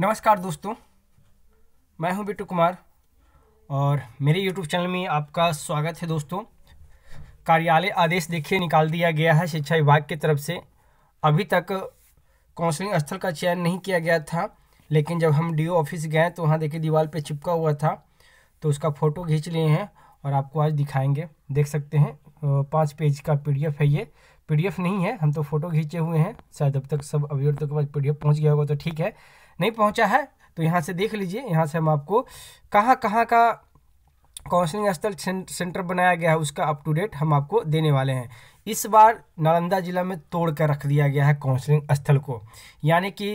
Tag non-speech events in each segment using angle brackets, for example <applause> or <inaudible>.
नमस्कार दोस्तों मैं हूं बिट्टू कुमार और मेरे यूट्यूब चैनल में आपका स्वागत है दोस्तों कार्यालय आदेश देखिए निकाल दिया गया है शिक्षा विभाग की तरफ से अभी तक काउंसलिंग स्थल का चयन नहीं किया गया था लेकिन जब हम डीओ ऑफिस गए तो वहाँ देखिए दीवार पे चिपका हुआ था तो उसका फ़ोटो खींच लिए हैं और आपको आज दिखाएंगे देख सकते हैं पाँच पेज का पी है ये पी नहीं है हम तो फ़ोटो खींचे हुए हैं शायद अब तक सब अभी तक पी के पास पीडीएफ पहुंच गया होगा तो ठीक है नहीं पहुँचा है तो यहाँ से देख लीजिए यहाँ से हम आपको कहाँ कहाँ का काउंसलिंग स्थल सेंटर बनाया गया है उसका अप टू डेट हम आपको देने वाले हैं इस बार नालंदा जिला में तोड़ कर रख दिया गया है काउंसलिंग स्थल को यानी कि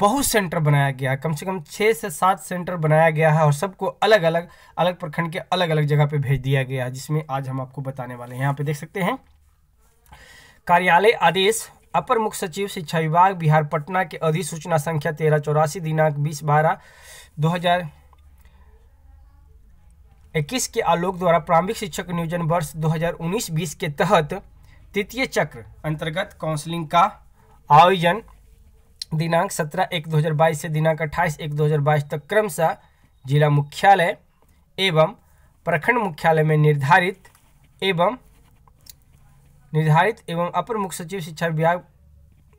बहुत सेंटर बनाया गया है कम से कम छः से सात सेंटर बनाया गया है और सबको अलग अलग अलग प्रखंड के अलग अलग जगह पर भेज दिया गया है जिसमें आज हम आपको बताने वाले हैं यहाँ पर देख सकते हैं कार्यालय आदेश अपर मुख्य सचिव शिक्षा विभाग बिहार पटना के अधिसूचना संख्या तेरह चौरासी दिनांक बीस बारह दो हजार इक्कीस के आलोक द्वारा प्रारंभिक शिक्षक नियोजन वर्ष 2019-20 के तहत तृतीय चक्र अंतर्गत काउंसलिंग का आयोजन दिनांक 17 एक 2022 से दिनांक 28 एक 2022 तक क्रमशः जिला मुख्यालय एवं प्रखंड मुख्यालय में निर्धारित एवं निर्धारित एवं अपर मुख्य सचिव शिक्षा विभाग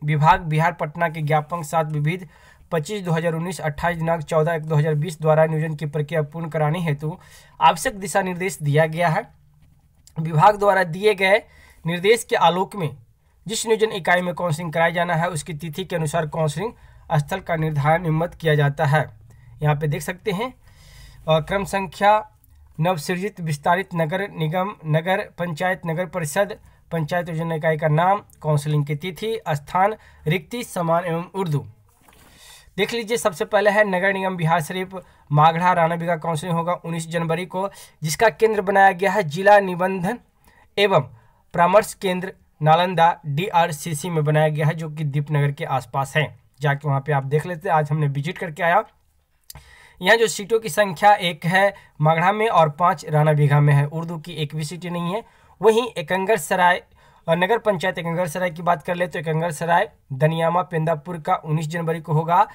विभाग बिहार पटना के ज्ञापन साथ विविध 25 2019 हजार दिनांक 14 एक 2020 द्वारा नियोजन की प्रक्रिया पूर्ण कराने हेतु आवश्यक दिशा निर्देश दिया गया है विभाग द्वारा दिए गए निर्देश के आलोक में जिस नियोजन इकाई में काउंसलिंग कराया जाना है उसकी तिथि के अनुसार काउंसलिंग स्थल का निर्धारण निम्मत किया जाता है यहाँ पे देख सकते हैं क्रम संख्या नवसृजित विस्तारित नगर निगम नगर पंचायत नगर परिषद पंचायत योजना इकाई का नाम काउंसलिंग की तिथि स्थान रिक्ति समान एवं उर्दू देख लीजिए सबसे पहले है नगर निगम बिहार शरीफ माघड़ा रानाबी का काउंसलिंग होगा 19 जनवरी को जिसका केंद्र बनाया गया है जिला निबंधन एवं परामर्श केंद्र नालंदा डीआरसीसी में बनाया गया है जो कि दीपनगर के आसपास है जाके वहाँ पे आप देख लेते हैं आज हमने विजिट करके आया यहाँ जो सीटों की संख्या एक है माघड़ा में और पाँच राना बीघा में है उर्दू की एक भी सीटें नहीं है वहीं एकंगर सराय और नगर पंचायत एकंगर सराय की बात कर ले तो एकंगर सराय दनियामा पेंदापुर का 19 जनवरी को होगा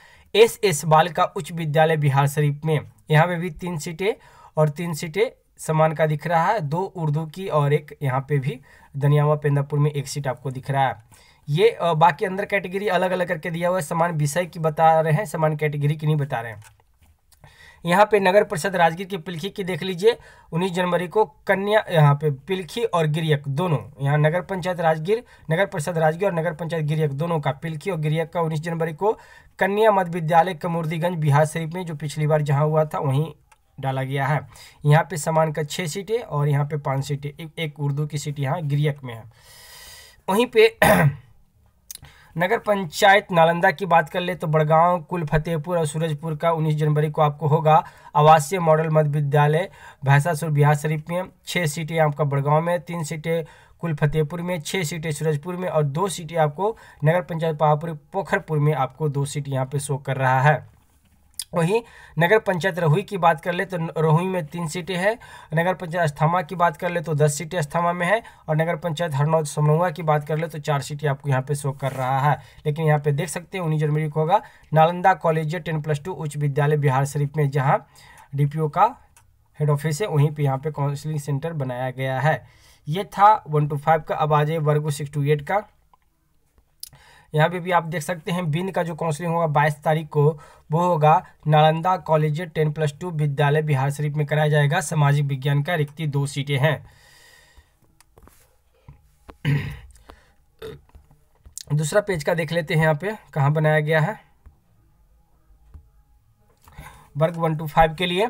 एस एस बाल का उच्च विद्यालय बिहार शरीफ में यहाँ पे भी तीन सीटें और तीन सीटें समान का दिख रहा है दो उर्दू की और एक यहाँ पे भी दनियामा पेंदापुर में एक सीट आपको दिख रहा है ये बाकी अंदर कैटेगरी अलग अलग करके दिया हुआ है समान विषय की बता रहे हैं समान कैटेगरी की नहीं बता रहे हैं यहाँ पे नगर परिषद राजगीर की पिलखी की देख लीजिए 19 जनवरी को कन्या यहाँ पे पिलखी और गिरियक दोनों यहाँ नगर पंचायत राजगीर नगर परिषद राजगीर और नगर पंचायत गिरियक दोनों का पिलखी और गिरियक का उन्नीस जनवरी को कन्या मध्य विद्यालय कमूर्दीगंज बिहार शरीफ में जो पिछली बार जहाँ हुआ था वहीं डाला गया है यहाँ पे समान का छः सीटें और यहाँ पे पाँच सीटें एक, एक उर्दू की सीट यहाँ गिरियक में है वहीं पे <clears throat> नगर पंचायत नालंदा की बात कर ले तो बड़गांव कुल फतेहपुर और सूरजपुर का 19 जनवरी को आपको होगा आवासीय मॉडल मध्य विद्यालय भैंसासुर बिहार शरीफ में छः सीटें आपका बड़गांव में तीन सीटें कुल फतेहपुर में छः सीटें सूरजपुर में और दो सीटें आपको नगर पंचायत पहापुर पोखरपुर में आपको दो सीट यहाँ पे शो कर रहा है वहीं नगर पंचायत रहुई की बात कर ले तो रहुई में तीन सीटें हैं नगर पंचायत अस्थामा की बात कर ले तो दस सीटें अस्थामा में है और नगर पंचायत हरनौद समनुआ की बात कर ले तो चार सीटें आपको यहाँ पे शो कर रहा है लेकिन यहाँ पे देख सकते हैं उन्नीस जनवरी को होगा Nalanda college ten plus two उच्च विद्यालय बिहार शरीफ में जहाँ डी का हेड ऑफिस है वहीं पर यहाँ पर काउंसिलिंग सेंटर बनाया गया है ये था वन टू फाइव का अब आ जाए वर्गो सिक्स टू एट का यहाँ पे भी आप देख सकते हैं बिन का जो काउंसलिंग होगा बाईस तारीख को वो होगा Nalanda college ten plus two विद्यालय बिहार शरीफ में कराया जाएगा सामाजिक विज्ञान का रिक्ति दो सीटें हैं दूसरा पेज का देख लेते हैं यहाँ पे कहाँ बनाया गया है वर्ग वन टू फाइव के लिए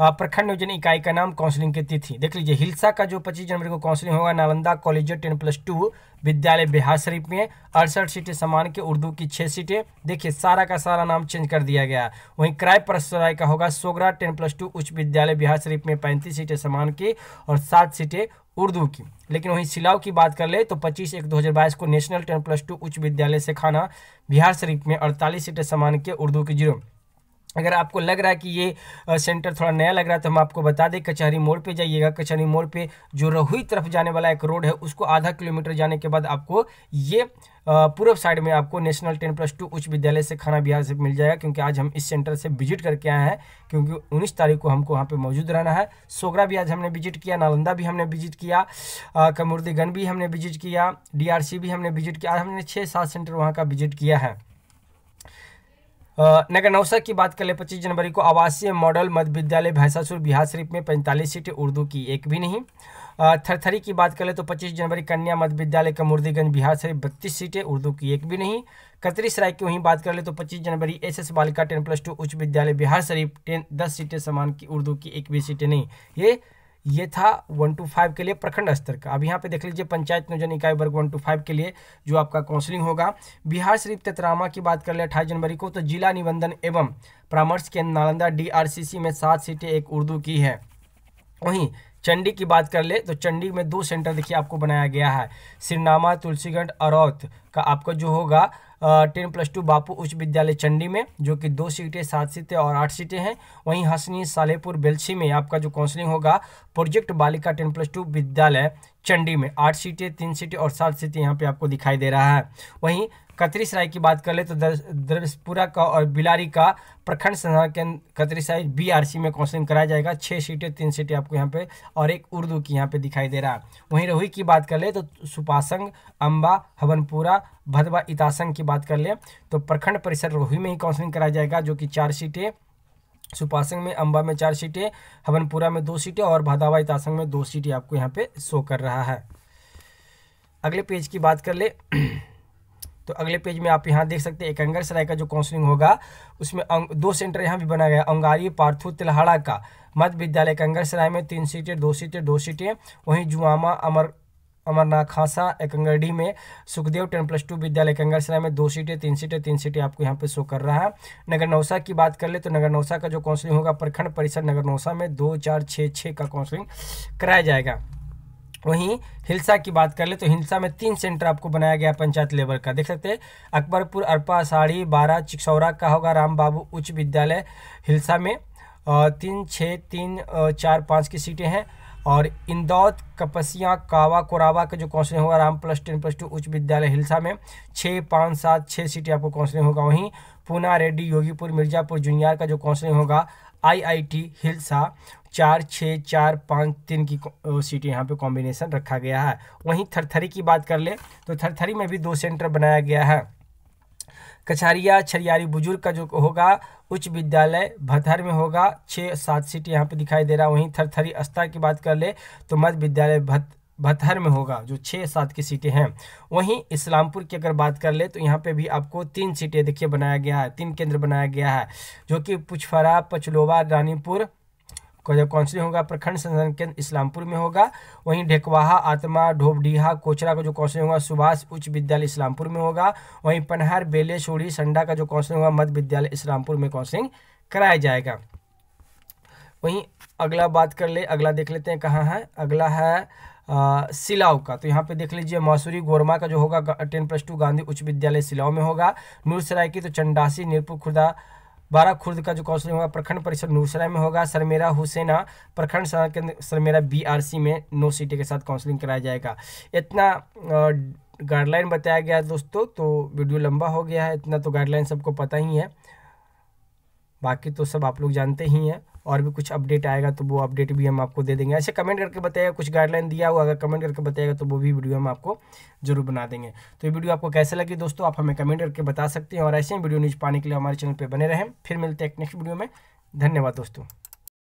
प्रखंड नियोजन इकाई का नाम काउंसलिंग की तिथि देख लीजिए हिलसा का जो 25 जनवरी को काउंसलिंग होगा Nalanda college ten plus two विद्यालय बिहार शरीफ में अड़सठ सीटें समान के उर्दू की छः सीटें देखिए सारा का सारा नाम चेंज कर दिया गया वहीं क्राय परसराय का होगा सोगरा टेन प्लस टू उच्च विद्यालय बिहार शरीफ में पैंतीस सीटें समान की और सात सीटें उर्दू की लेकिन वहीं सिलाव की बात कर ले तो 25 एक 2022 को नेशनल टेन प्लस टू उच्च विद्यालय से खाना बिहार शरीफ में 48 सीटें समान के उर्दू की जीरो अगर आपको लग रहा है कि ये सेंटर थोड़ा नया लग रहा है तो हम आपको बता दें कचहरी मोड़ पे जाइएगा कचहरी मोड़ पे जो रहुई तरफ जाने वाला एक रोड है उसको आधा किलोमीटर जाने के बाद आपको ये पूर्व साइड में आपको नेशनल टेन प्लस टू उच्च विद्यालय से खाना बिहार से मिल जाएगा क्योंकि आज हम इस सेंटर से विजिट करके आए हैं क्योंकि उन्नीस तारीख को हमको वहाँ पर मौजूद रहना है सोगरा भी आज हमने विजिट किया नालंदा भी हमने विजिट किया कमरुद्दीगंज भी हमने विजिट किया डी भी हमने विजिट किया हमने छः सात सेंटर वहाँ का विजिट किया है नगर नौसा की बात कर ले पच्चीस जनवरी को आवासीय मॉडल मध्य विद्यालय भैंसासुर बिहार शरीफ में पैंतालीस सीटें उर्दू की एक भी नहीं थरथरी की बात कर ले तो 25 जनवरी कन्या मध्य विद्यालय मुर्दीगंज बिहार शरीफ बत्तीस सीटें उर्दू की एक भी नहीं कतरी सराय की वहीं बात कर ले तो 25 जनवरी एस एस बालिका टेन प्लस टू उच्च विद्यालय बिहार शरीफ टेन दस सीटें समान की उर्दू की एक भी सीटें नहीं ये ये था वन टू फाइव के लिए प्रखंड स्तर का अब यहाँ पे देख लीजिए पंचायत नियोजन इकाई वर्ग वन टू फाइव के लिए जो आपका काउंसलिंग होगा बिहार शरीफ तेतरामा की बात कर ले अठाईस जनवरी को तो जिला निबंधन एवं परामर्श केंद्र नालंदा डी में सात सीटें एक उर्दू की है वहीं चंडी की बात कर ले तो चंडी में दो सेंटर देखिए आपको बनाया गया है सिरनामा तुलसीगंज अरौत का आपका जो होगा टेन प्लस टू बापू उच्च विद्यालय चंडी में जो कि दो सीटें सात सीटें और आठ सीटें हैं वहीं हसनी सालेपुर बेलछी में आपका जो काउंसलिंग होगा प्रोजेक्ट बालिका टेन प्लस टू विद्यालय चंडी में आठ सीटें तीन सीटें और सात सीटें यहाँ पे आपको दिखाई दे रहा है वहीं कतरीसराय की बात कर ले तो द्रविशपुरा का और बिलारी का प्रखंड संस्थान के कतरीसराय बीआरसी में काउंसलिंग कराया जाएगा छः सीटें तीन सीटें आपको यहाँ पे और एक उर्दू की यहाँ पे दिखाई दे रहा है वहीं रोही की बात कर ले तो सुपासंग अम्बा हवनपुरा भदवा इतासंग की बात कर ले तो प्रखंड परिसर रोही में ही काउंसलिंग कराया जाएगा जो कि चार सीटें सुपासंग में अम्बा में चार सीटें हवनपुरा में दो सीटें और भदावा इतासंग में दो सीटें आपको यहाँ पे शो कर रहा है अगले पेज की बात कर ले तो अगले पेज में आप यहाँ देख सकते हैं एकंगर सराय का जो काउंसलिंग होगा उसमें दो सेंटर यहाँ भी बना गया अंगारी पार्थू तिलहाड़ा का मध्य विद्यालय एकंगर सराय में तीन सीटें दो सीटें दो सीटें वहीं जुआमा अमर अमरनाथ खासा एकंगरडी में सुखदेव टेन प्लस टू विद्यालय कंगरसराय में दो सीटें तीन सीटें तीन सीटें आपको यहाँ पे शो कर रहा है नगर नौसा की बात कर ले तो नगर नौसा का जो काउंसलिंग होगा प्रखंड परिसर नगर नौसा में दो चार छः छः का काउंसलिंग कराया जाएगा वहीं हिलसा की बात कर ले तो हिलसा में तीन सेंटर आपको बनाया गया पंचायत लेवल का देख सकते हैं अकबरपुर अरपा साड़ी बारह चिकसौरा का होगा राम बाबू उच्च विद्यालय हिलसा में तीन छः तीन चार पाँच की सीटें हैं और इंदौर कपसिया कावा कोरावा का जो काउंसलिंग होगा Ram plus ten plus two उच्च विद्यालय हिलसा में छः पाँच सात छः सीटें आपको काउंसलिंग होगा वहीं पूना रेड्डी योगीपुर मिर्ज़ापुर जूनियर का जो काउंसलिंग होगा आईआईटी हिलसा चार छः चार पाँच तीन की सीट यहाँ पे कॉम्बिनेशन रखा गया है वहीं थरथरी की बात कर ले तो थरथरी में भी दो सेंटर बनाया गया है कछारिया छरियारी बुजुर्ग का जो होगा उच्च विद्यालय भथर में होगा छः सात सीट यहाँ पे दिखाई दे रहा है वहीं थरथरी अस्तर की बात कर ले तो मध्य विद्यालय भथ बहत्तर में होगा जो छः सात की सीटें हैं वहीं इस्लामपुर की अगर बात कर ले तो यहाँ पे भी आपको तीन सीटें देखिए बनाया गया है तीन केंद्र बनाया गया है जो कि पुछफरा पचलोवा रानीपुर का जो काउंसिल होगा प्रखंड संसदन केंद्र इस्लामपुर में होगा वहीं ढेकवाहा आत्मा ढोबडीहा कोचरा का जो काउंसिल होगा सुभाष उच्च विद्यालय इस्लामपुर में होगा वहीं पनहर बेले छोड़ी संडा का जो काउंसिल होगा मध्य विद्यालय इस्लामपुर में काउंसिलिंग कराया जाएगा वहीं अगला बात कर ले अगला देख लेते हैं कहाँ है अगला है सिलाव का तो यहाँ पे देख लीजिए मौसूरी गोरमा का जो होगा टेन प्लस टू गांधी उच्च विद्यालय सिलाव में होगा नूरसराय की तो चंडासी नीरपुर खुर्दा बारह खुर्द का जो काउंसलिंग होगा प्रखंड परिषद नूरसराय में होगा सरमेरा हुसैना प्रखंड केंद्र सरमेरा सी में नौ सीटें के साथ काउंसलिंग कराया जाएगा इतना गाइडलाइन बताया गया है दोस्तों तो वीडियो लंबा हो गया है इतना तो गाइडलाइन सबको पता ही है बाकी तो सब आप लोग जानते ही हैं और भी कुछ अपडेट आएगा तो वो अपडेट भी हम आपको दे देंगे ऐसे कमेंट करके बताएगा कुछ गाइडलाइन दिया हुआ अगर कमेंट करके बताएगा तो वो भी वीडियो हम आपको जरूर बना देंगे तो ये वीडियो आपको कैसे लगी दोस्तों आप हमें कमेंट करके बता सकते हैं और ऐसे ही वीडियो न्यूज़ पाने के लिए हमारे चैनल पर बने रहें फिर मिलते हैं नेक्स्ट वीडियो में धन्यवाद दोस्तों